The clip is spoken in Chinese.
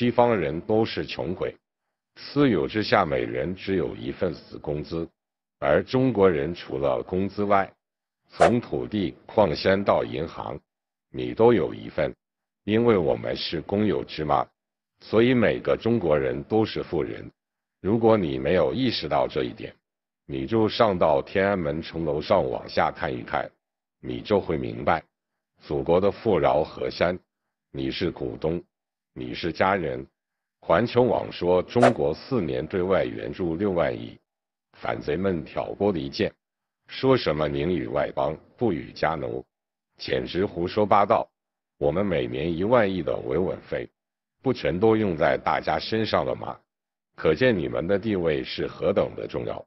西方人都是穷鬼，私有之下，每人只有一份死工资；而中国人除了工资外，从土地、矿山到银行，你都有一份，因为我们是公有制嘛，所以每个中国人都是富人。如果你没有意识到这一点，你就上到天安门城楼上往下看一看，你就会明白，祖国的富饶河山，你是股东。你是家人。环球网说，中国四年对外援助六万亿，反贼们挑拨离间，说什么宁与外邦不与家奴，简直胡说八道。我们每年一万亿的维稳费，不全都用在大家身上了吗？可见你们的地位是何等的重要。